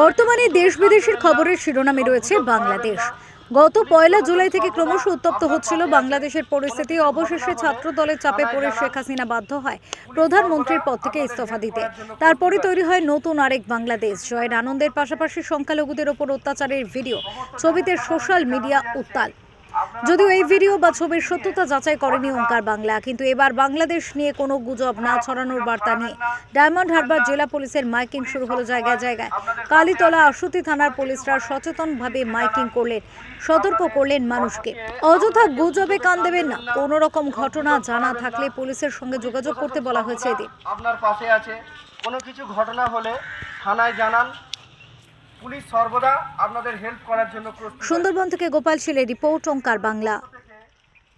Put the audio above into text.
বর্তমানে দেশ বিদেশের খবরের শিরোনামে রয়েছে বাংলাদেশ গত পয়লা জুলাই থেকে ক্রমশ উত্তপ্ত হচ্ছিল বাংলাদেশের পরিস্থিতি অবশেষে ছাত্র দলের চাপে পড়ে শেখ হাসিনা বাধ্য হয় প্রধানমন্ত্রীর পদ থেকে ইস্তফা দিতে তারপরে তৈরি হয় নতুন আরেক বাংলাদেশ জয়ের আনন্দের পাশাপাশি সংখ্যালঘুদের ওপর অত্যাচারের ভিডিও ছবিতে সোশ্যাল মিডিয়া উত্তাল যদিও এই ভিডিও বা ছবির সত্যতা যাচাই করেনি ওঙ্কার বাংলা কিন্তু এবার বাংলাদেশ নিয়ে কোনো গুজব না ছড়ানোর বার্তা নিয়ে ডায়মন্ড হারবার জেলা পুলিশের মাইকিং শুরু হলো জায়গায় জায়গায় কালীতলা আশুতি থানার পুলিশরা সচেতনভাবে মাইকিং করলেন সতর্ক করলেন মানুষকে অযথা গুজবে কান দেবেন না কোনো রকম ঘটনা জানা থাকলে পুলিশের সঙ্গে যোগাযোগ করতে বলা হয়েছে এদিন আপনার পাশে আছে কোনো কিছু ঘটনা হলে থানায় জানান পুলিশ সর্বদা আপনাদের হেল্প করার জন্য সুন্দরবন থেকে গোপাল শিলের রিপোর্ট ওঙ্কার বাংলা